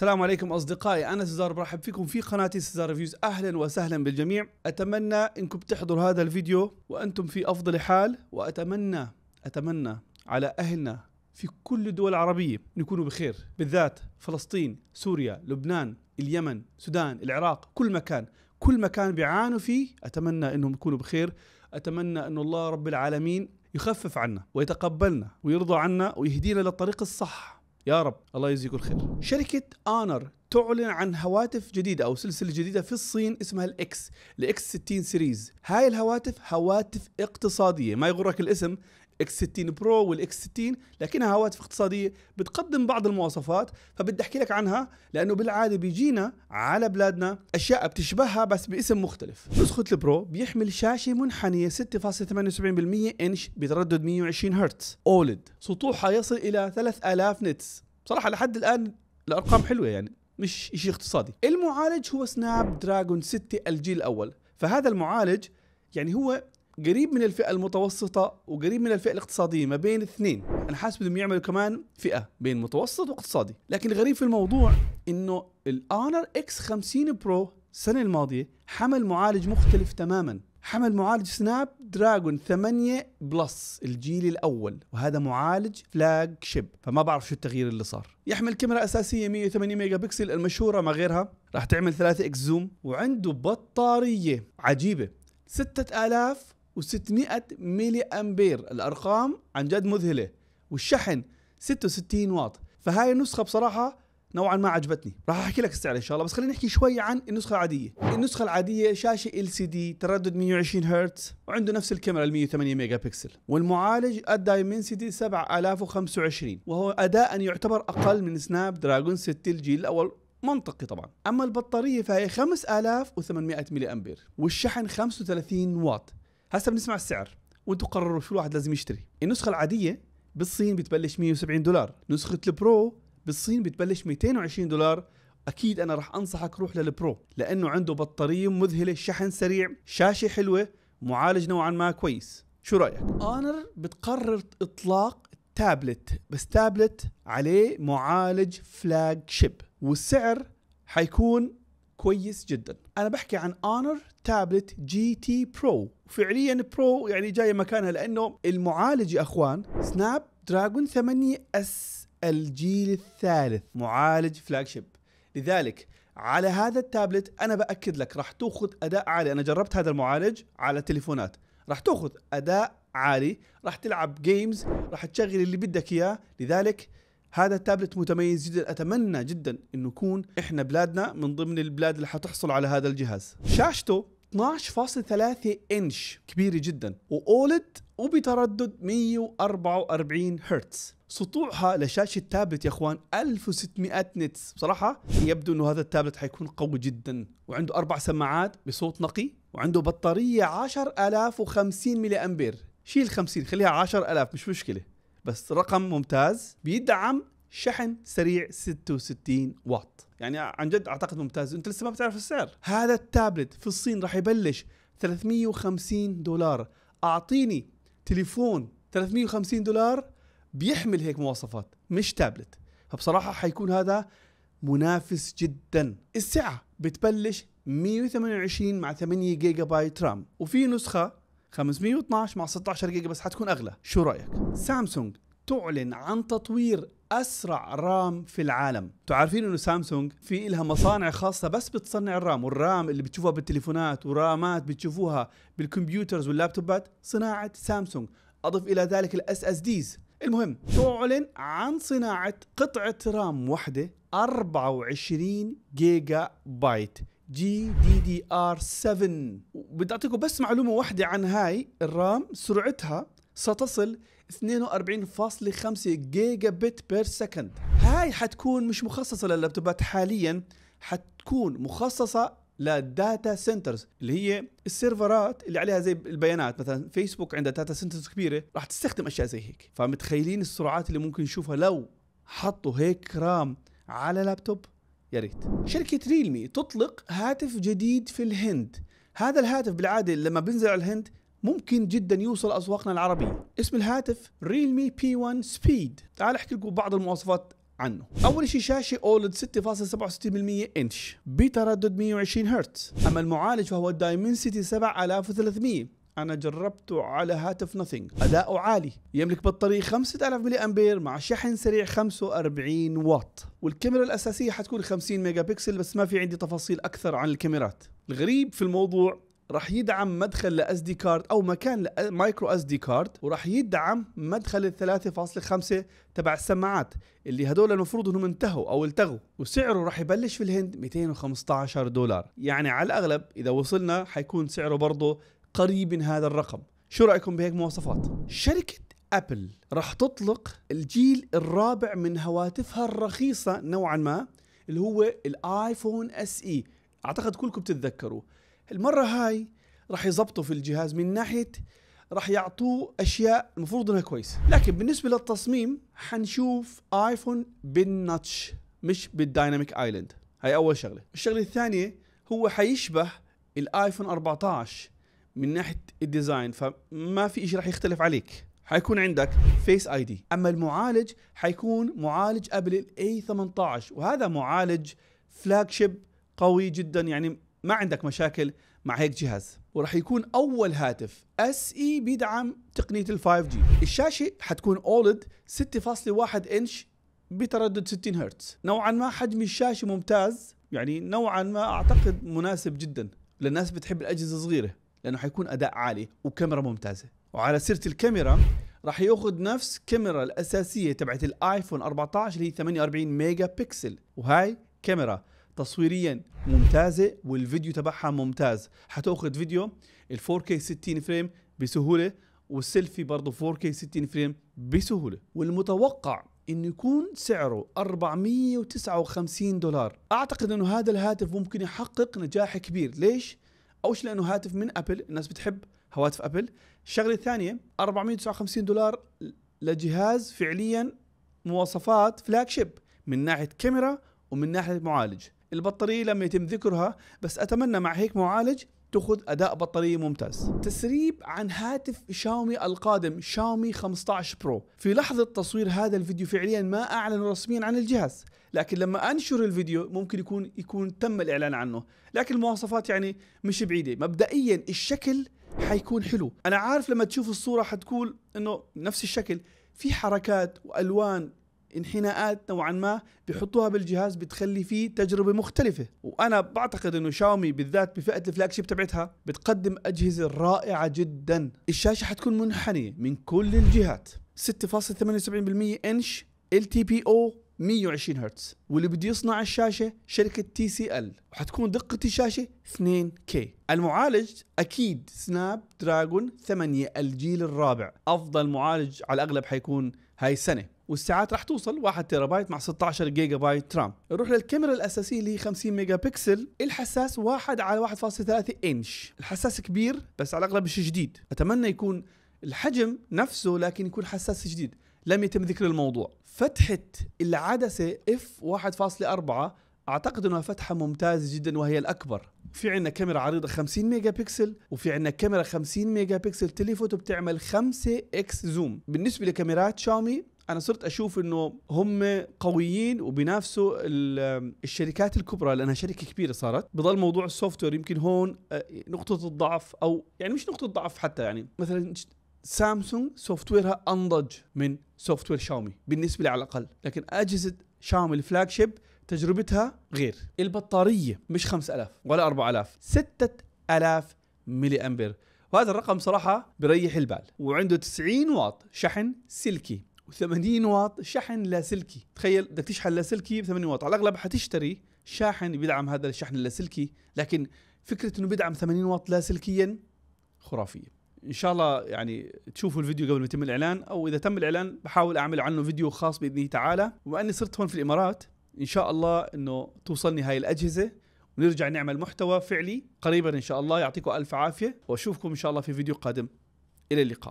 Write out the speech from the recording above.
السلام عليكم اصدقائي انا سيزار برحب فيكم في قناتي سيزار ريفيوز اهلا وسهلا بالجميع اتمنى انكم تحضروا هذا الفيديو وانتم في افضل حال واتمنى اتمنى على اهلنا في كل الدول العربيه ان يكونوا بخير بالذات فلسطين سوريا لبنان اليمن السودان العراق كل مكان كل مكان بيعانوا فيه اتمنى انهم يكونوا بخير اتمنى ان الله رب العالمين يخفف عنا ويتقبلنا ويرضى عنا ويهدينا للطريق الصح يا رب الله يجزيكم الخير شركة آنر تعلن عن هواتف جديدة أو سلسلة جديدة في الصين اسمها الإكس الإكس 60 سيريز هاي الهواتف هواتف اقتصادية ما يغرك الاسم اكس 60 برو والاكس 60 لكنها هواتف اقتصاديه بتقدم بعض المواصفات فبدي احكي لك عنها لانه بالعاده بيجينا على بلادنا اشياء بتشبهها بس باسم مختلف نسخه البرو بيحمل شاشه منحنيه 6.78% انش بتردد 120 هرتز اولد سطوحها يصل الى 3000 نتس صراحه لحد الان الارقام حلوه يعني مش شيء اقتصادي المعالج هو سناب دراجون 6 الجيل الاول فهذا المعالج يعني هو قريب من الفئه المتوسطه وقريب من الفئه الاقتصاديه ما بين اثنين انا حاسب بدهم يعملوا كمان فئه بين متوسط واقتصادي لكن الغريب في الموضوع انه الاونر اكس 50 برو السنه الماضيه حمل معالج مختلف تماما حمل معالج سناب دراجون 8 بلس الجيل الاول وهذا معالج فلاج شيب فما بعرف شو التغيير اللي صار يحمل كاميرا اساسيه 108 ميجا بكسل المشهوره ما غيرها راح تعمل 3 اكس زوم وعنده بطاريه عجيبه 6000 و600 ميلي امبير الارقام عن جد مذهله والشحن 66 واط فهاي النسخه بصراحه نوعا ما عجبتني راح احكي لك السعر ان شاء الله بس خلينا نحكي شوي عن النسخه العاديه النسخه العاديه شاشه ال سي دي تردد 120 هرتز وعنده نفس الكاميرا ال 108 ميجا بكسل والمعالج الدايمنسيتي 7025 وهو اداء يعتبر اقل من سناب دراجون 6 الجيل الاول منطقي طبعا اما البطاريه فهي 5800 ملي امبير والشحن 35 واط هسه بنسمع السعر وانتم قرروا شو الواحد لازم يشتري النسخه العاديه بالصين بتبلش 170 دولار نسخه البرو بالصين بتبلش 220 دولار اكيد انا راح انصحك روح للبرو لانه عنده بطاريه مذهله شحن سريع شاشه حلوه معالج نوعا ما كويس شو رايك اونر بتقرر اطلاق تابلت بس تابلت عليه معالج فلاج شيب والسعر حيكون كويس جدا انا بحكي عن اونر تابلت جي تي برو فعليا برو يعني جايه مكانها لانه المعالج يا اخوان سناب دراجون 8 اس الجيل الثالث معالج شيب لذلك على هذا التابلت انا باكد لك راح تاخذ اداء عالي انا جربت هذا المعالج على تليفونات راح تاخذ اداء عالي راح تلعب جيمز راح تشغل اللي بدك اياه لذلك هذا التابلت متميز جدا اتمنى جدا انه يكون احنا بلادنا من ضمن البلاد اللي حتحصل على هذا الجهاز شاشته 12.3 انش كبيره جدا واولد وبتردد 144 هرتز سطوعها لشاشة تابلت يا اخوان 1600 نتس بصراحة يبدو انه هذا التابلت حيكون قوي جدا وعنده اربع سماعات بصوت نقي وعنده بطارية 10050 ملي امبير شيل 50 خليها 10000 مش مشكلة بس رقم ممتاز بيدعم شحن سريع 66 واط يعني عن جد اعتقد ممتاز انت لسه ما بتعرف السعر هذا التابلت في الصين راح يبلش 350 دولار اعطيني تليفون 350 دولار بيحمل هيك مواصفات مش تابلت فبصراحة حيكون هذا منافس جدا السعة بتبلش 128 مع 8 جيجا بايت رام وفي نسخة 512 مع 16 جيجا بس حتكون اغلى شو رايك سامسونج تعلن عن تطوير اسرع رام في العالم تعرفين انه سامسونج في لها مصانع خاصه بس بتصنع الرام والرام اللي بتشوفها بالتليفونات ورامات بتشوفوها بالكمبيوترز واللابتوبات صناعه سامسونج اضف الى ذلك الاس اس ديز المهم تعلن عن صناعه قطعه رام واحده 24 جيجا بايت جي دي دي ار 7 وبدي اعطيكم بس معلومه واحده عن هاي الرام سرعتها ستصل 42.5 جيجا بت بير سكند هاي حتكون مش مخصصه لللابتوبات حاليا حتكون مخصصه للداتا سنترز اللي هي السيرفرات اللي عليها زي البيانات مثلا فيسبوك عندها داتا سنترز كبيره راح تستخدم اشياء زي هيك فمتخيلين السرعات اللي ممكن نشوفها لو حطوا هيك رام على لابتوب يا ريت شركة ريلمي تطلق هاتف جديد في الهند هذا الهاتف بالعادة لما بنزل على الهند ممكن جدا يوصل أسواقنا العربية اسم الهاتف ريلمي بي 1 سبيد تعال احكي لكم بعض المواصفات عنه اول شيء شاشه اولد 6.67% انش بتردد 120 هرتز اما المعالج فهو الدايمنسيتي 7300 انا جربته على هاتف نثينج اداؤه عالي يملك بطاريه 5000 ملي امبير مع شحن سريع 45 واط والكاميرا الاساسيه حتكون 50 ميجا بكسل بس ما في عندي تفاصيل اكثر عن الكاميرات الغريب في الموضوع راح يدعم مدخل لاس دي كارد او مكان مايكرو اس دي كارد وراح يدعم مدخل ال 3.5 تبع السماعات اللي هدول المفروض انهم انتهوا او التغوا وسعره راح يبلش في الهند 215 دولار يعني على الاغلب اذا وصلنا حيكون سعره برضه قريب من هذا الرقم شو رايكم بهيك مواصفات شركه ابل راح تطلق الجيل الرابع من هواتفها الرخيصه نوعا ما اللي هو الايفون اس اي اعتقد كلكم بتتذكروا المره هاي راح يظبطوا في الجهاز من ناحيه راح يعطوه اشياء المفروض انها كويسه لكن بالنسبه للتصميم حنشوف ايفون بالناتش مش بالدايناميك ايلاند هاي اول شغله الشغله الثانيه هو حيشبه الايفون 14 من ناحيه الديزاين فما في شيء راح يختلف عليك حيكون عندك فيس اي دي اما المعالج حيكون معالج ابل الاي 18 وهذا معالج فلاج شيب قوي جدا يعني ما عندك مشاكل مع هيك جهاز وراح يكون اول هاتف اس اي e بيدعم تقنيه ال 5 جي الشاشه حتكون اولد 6.1 انش بتردد 60 هرتز نوعا ما حجم الشاشه ممتاز يعني نوعا ما اعتقد مناسب جدا للناس بتحب الاجهزه الصغيره لانه حيكون اداء عالي وكاميرا ممتازه وعلى سيره الكاميرا راح ياخذ نفس كاميرا الاساسيه تبعت الايفون 14 اللي هي 48 ميجا بكسل وهاي كاميرا تصويريا ممتازه والفيديو تبعها ممتاز حتاخذ فيديو ال 4K 60 فريم بسهوله والسيلفي برضه 4K 60 فريم بسهوله والمتوقع انه يكون سعره 459 دولار اعتقد انه هذا الهاتف ممكن يحقق نجاح كبير ليش اول شيء لانه هاتف من ابل الناس بتحب هواتف ابل الشغله الثانيه 459 دولار لجهاز فعليا مواصفات فلاج شيب من ناحيه كاميرا ومن ناحيه معالج البطاريه لم يتم ذكرها بس اتمنى مع هيك معالج تاخذ اداء بطاريه ممتاز تسريب عن هاتف شاومي القادم شاومي 15 برو في لحظه تصوير هذا الفيديو فعليا ما اعلنوا رسميا عن الجهاز لكن لما انشر الفيديو ممكن يكون يكون تم الاعلان عنه لكن المواصفات يعني مش بعيده مبدئيا الشكل حيكون حلو انا عارف لما تشوف الصوره حتقول انه نفس الشكل في حركات والوان انحناءات نوعا ما بيحطوها بالجهاز بتخلي فيه تجربه مختلفه وانا بعتقد انه شاومي بالذات بفئه الفلاكشيب شيب تبعتها بتقدم اجهزه رائعه جدا الشاشه حتكون منحنيه من كل الجهات 6.78% انش LTPO 120 هرتز واللي بده يصنع الشاشه شركه تي سي ال وحتكون دقه الشاشه 2 كي المعالج اكيد سناب دراجون 8 الجيل الرابع افضل معالج على الاغلب حيكون هاي السنه والساعات راح توصل 1 تيرا بايت مع 16 جيجا بايت رام نروح للكاميرا الاساسيه اللي هي 50 ميجا بكسل الحساس 1 على 1.3 انش الحساس كبير بس على الاغلب مش جديد اتمنى يكون الحجم نفسه لكن يكون حساس جديد لم يتم ذكر الموضوع فتحه العدسه اف 1.4 اعتقد انها فتحه ممتازه جدا وهي الاكبر في عندنا كاميرا عريضه 50 ميجا بكسل وفي عندنا كاميرا 50 ميجا بكسل تليفوتو بتعمل 5 اكس زوم بالنسبه لكاميرات شاومي انا صرت اشوف انه هم قويين وبينافسوا الشركات الكبرى لانها شركه كبيره صارت بضل موضوع السوفت وير يمكن هون آه، نقطه الضعف او يعني مش نقطه ضعف حتى يعني مثلا سامسونج سوفت ويرها انضج من سوفت وير شاومي بالنسبه لي على الاقل لكن اجهزه شاومي الفلاج شيب تجربتها غير البطاريه مش 5000 ولا 4000 6000 ملي امبير وهذا الرقم صراحة بريح البال وعنده 90 واط شحن سلكي و80 واط شحن لاسلكي تخيل بدك تشحن لاسلكي ب 80 واط على الاغلب حتشتري شاحن بيدعم هذا الشحن اللاسلكي لكن فكره انه بيدعم 80 واط لاسلكيا خرافيه ان شاء الله يعني تشوفوا الفيديو قبل ما يتم الاعلان او اذا تم الاعلان بحاول اعمل عنه فيديو خاص باذنه تعالى واني صرت هون في الامارات ان شاء الله انه توصلني هاي الاجهزه ونرجع نعمل محتوى فعلي قريبا ان شاء الله يعطيكم الف عافيه واشوفكم ان شاء الله في فيديو قادم الى اللقاء